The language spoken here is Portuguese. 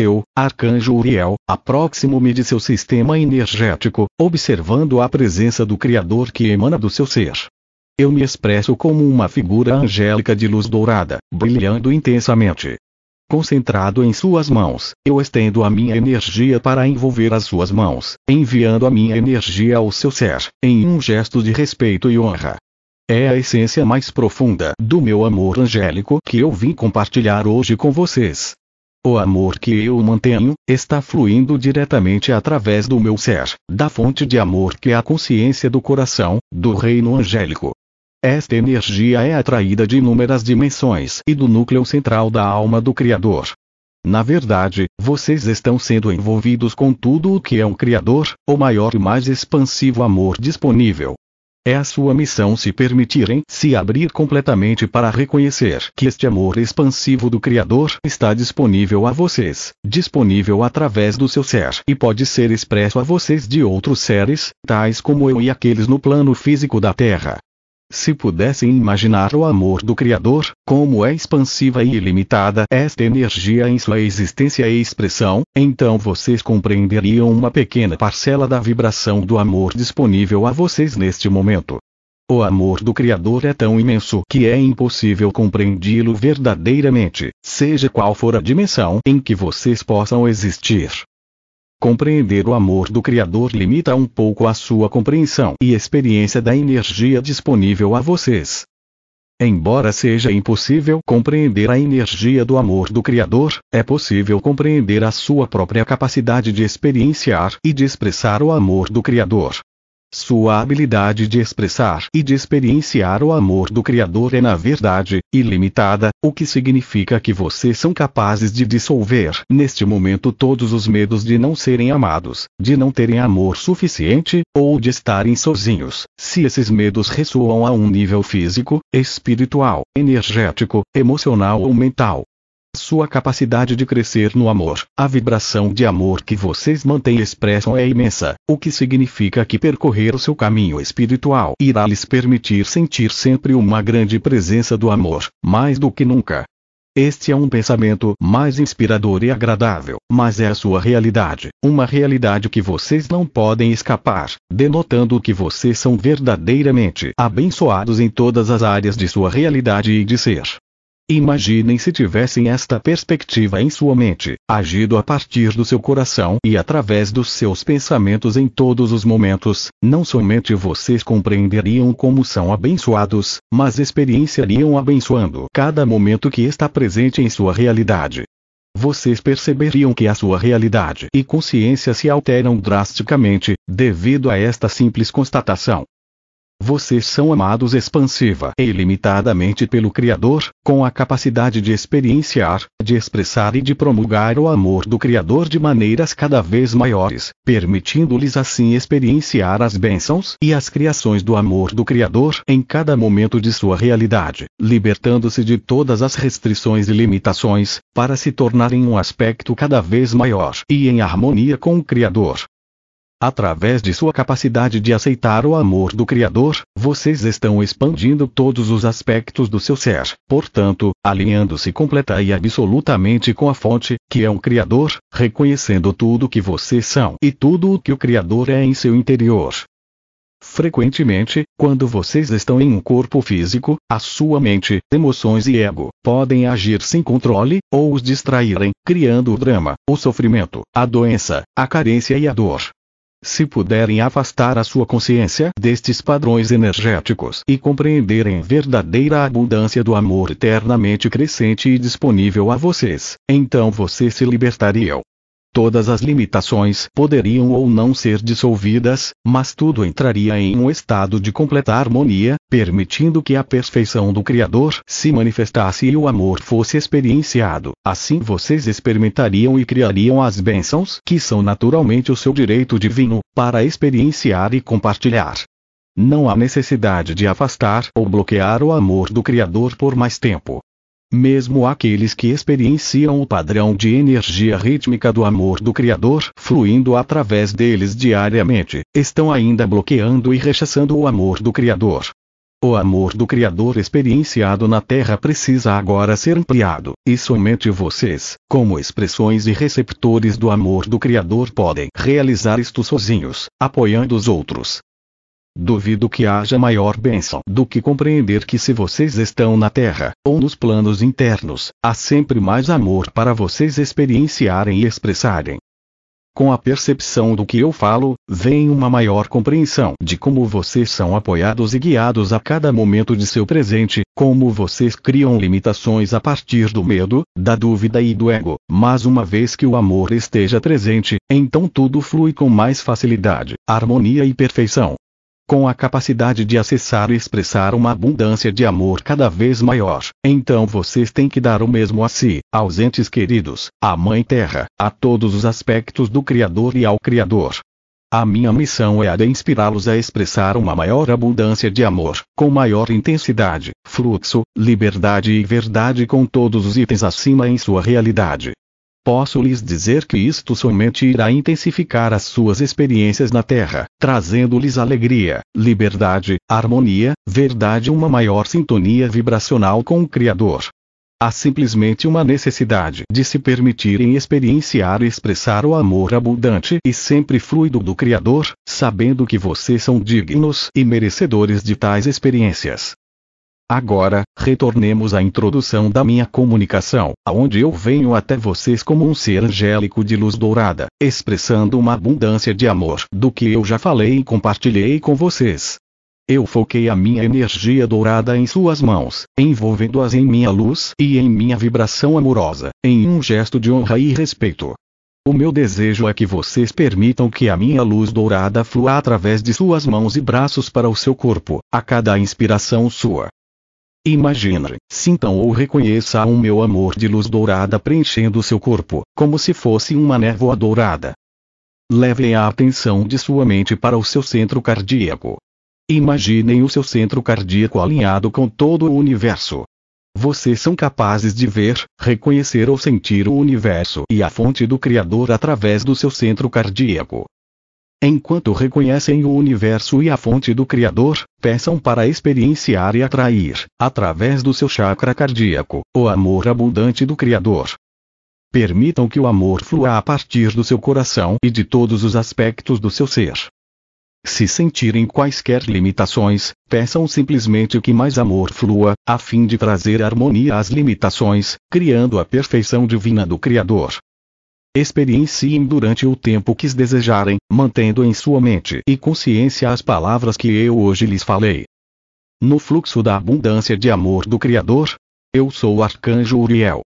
Eu, Arcanjo Uriel, aproximo-me de seu sistema energético, observando a presença do Criador que emana do seu ser. Eu me expresso como uma figura angélica de luz dourada, brilhando intensamente. Concentrado em suas mãos, eu estendo a minha energia para envolver as suas mãos, enviando a minha energia ao seu ser, em um gesto de respeito e honra. É a essência mais profunda do meu amor angélico que eu vim compartilhar hoje com vocês, o amor que eu mantenho está fluindo diretamente através do meu ser, da fonte de amor que é a consciência do coração, do reino angélico. Esta energia é atraída de inúmeras dimensões e do núcleo central da alma do Criador. Na verdade, vocês estão sendo envolvidos com tudo o que é um Criador, o maior e mais expansivo amor disponível, é a sua missão se permitirem se abrir completamente para reconhecer que este amor expansivo do Criador está disponível a vocês, disponível através do seu ser e pode ser expresso a vocês de outros seres, tais como eu e aqueles no plano físico da Terra. Se pudessem imaginar o amor do Criador, como é expansiva e ilimitada esta energia em sua existência e expressão, então vocês compreenderiam uma pequena parcela da vibração do amor disponível a vocês neste momento. O amor do Criador é tão imenso que é impossível compreendê-lo verdadeiramente, seja qual for a dimensão em que vocês possam existir. Compreender o amor do Criador limita um pouco a sua compreensão e experiência da energia disponível a vocês. Embora seja impossível compreender a energia do amor do Criador, é possível compreender a sua própria capacidade de experienciar e de expressar o amor do Criador. Sua habilidade de expressar e de experienciar o amor do Criador é, na verdade, ilimitada, o que significa que vocês são capazes de dissolver neste momento todos os medos de não serem amados, de não terem amor suficiente, ou de estarem sozinhos. Se esses medos ressoam a um nível físico, espiritual, energético, emocional ou mental, sua capacidade de crescer no amor, a vibração de amor que vocês mantêm expressam é imensa, o que significa que percorrer o seu caminho espiritual irá lhes permitir sentir sempre uma grande presença do amor, mais do que nunca. Este é um pensamento mais inspirador e agradável, mas é a sua realidade, uma realidade que vocês não podem escapar, denotando que vocês são verdadeiramente abençoados em todas as áreas de sua realidade e de ser. Imaginem se tivessem esta perspectiva em sua mente, agido a partir do seu coração e através dos seus pensamentos em todos os momentos, não somente vocês compreenderiam como são abençoados, mas experienciariam abençoando cada momento que está presente em sua realidade. Vocês perceberiam que a sua realidade e consciência se alteram drasticamente, devido a esta simples constatação. Vocês são amados expansiva e ilimitadamente pelo Criador, com a capacidade de experienciar, de expressar e de promulgar o amor do Criador de maneiras cada vez maiores, permitindo-lhes assim experienciar as bênçãos e as criações do amor do Criador em cada momento de sua realidade, libertando-se de todas as restrições e limitações, para se tornarem um aspecto cada vez maior e em harmonia com o Criador, Através de sua capacidade de aceitar o amor do Criador, vocês estão expandindo todos os aspectos do seu ser, portanto, alinhando-se completa e absolutamente com a fonte, que é um Criador, reconhecendo tudo o que vocês são e tudo o que o Criador é em seu interior. Frequentemente, quando vocês estão em um corpo físico, a sua mente, emoções e ego podem agir sem controle ou os distraírem, criando o drama, o sofrimento, a doença, a carência e a dor. Se puderem afastar a sua consciência destes padrões energéticos e compreenderem verdadeira abundância do amor eternamente crescente e disponível a vocês, então vocês se libertariam Todas as limitações poderiam ou não ser dissolvidas, mas tudo entraria em um estado de completa harmonia, permitindo que a perfeição do Criador se manifestasse e o amor fosse experienciado. Assim vocês experimentariam e criariam as bênçãos que são naturalmente o seu direito divino, para experienciar e compartilhar. Não há necessidade de afastar ou bloquear o amor do Criador por mais tempo. Mesmo aqueles que experienciam o padrão de energia rítmica do amor do Criador fluindo através deles diariamente, estão ainda bloqueando e rechaçando o amor do Criador. O amor do Criador experienciado na Terra precisa agora ser ampliado, e somente vocês, como expressões e receptores do amor do Criador, podem realizar isto sozinhos, apoiando os outros, Duvido que haja maior bênção do que compreender que se vocês estão na Terra, ou nos planos internos, há sempre mais amor para vocês experienciarem e expressarem. Com a percepção do que eu falo, vem uma maior compreensão de como vocês são apoiados e guiados a cada momento de seu presente, como vocês criam limitações a partir do medo, da dúvida e do ego, mas uma vez que o amor esteja presente, então tudo flui com mais facilidade, harmonia e perfeição com a capacidade de acessar e expressar uma abundância de amor cada vez maior. Então vocês têm que dar o mesmo a si, aos entes queridos, à Mãe Terra, a todos os aspectos do Criador e ao Criador. A minha missão é a de inspirá-los a expressar uma maior abundância de amor, com maior intensidade, fluxo, liberdade e verdade com todos os itens acima em sua realidade. Posso lhes dizer que isto somente irá intensificar as suas experiências na Terra, trazendo-lhes alegria, liberdade, harmonia, verdade e uma maior sintonia vibracional com o Criador. Há simplesmente uma necessidade de se permitirem experienciar e expressar o amor abundante e sempre fluido do Criador, sabendo que vocês são dignos e merecedores de tais experiências. Agora, retornemos à introdução da minha comunicação, aonde eu venho até vocês como um ser angélico de luz dourada, expressando uma abundância de amor do que eu já falei e compartilhei com vocês. Eu foquei a minha energia dourada em suas mãos, envolvendo-as em minha luz e em minha vibração amorosa, em um gesto de honra e respeito. O meu desejo é que vocês permitam que a minha luz dourada flua através de suas mãos e braços para o seu corpo, a cada inspiração sua. Imagine, sintam ou reconheça um meu amor de luz dourada preenchendo seu corpo, como se fosse uma névoa dourada. Levem a atenção de sua mente para o seu centro cardíaco. Imaginem o seu centro cardíaco alinhado com todo o universo. Vocês são capazes de ver, reconhecer ou sentir o universo e a fonte do Criador através do seu centro cardíaco. Enquanto reconhecem o universo e a fonte do Criador, peçam para experienciar e atrair, através do seu chakra cardíaco, o amor abundante do Criador. Permitam que o amor flua a partir do seu coração e de todos os aspectos do seu ser. Se sentirem quaisquer limitações, peçam simplesmente que mais amor flua, a fim de trazer harmonia às limitações, criando a perfeição divina do Criador experienciem durante o tempo que desejarem, mantendo em sua mente e consciência as palavras que eu hoje lhes falei. No fluxo da abundância de amor do Criador, eu sou o arcanjo Uriel,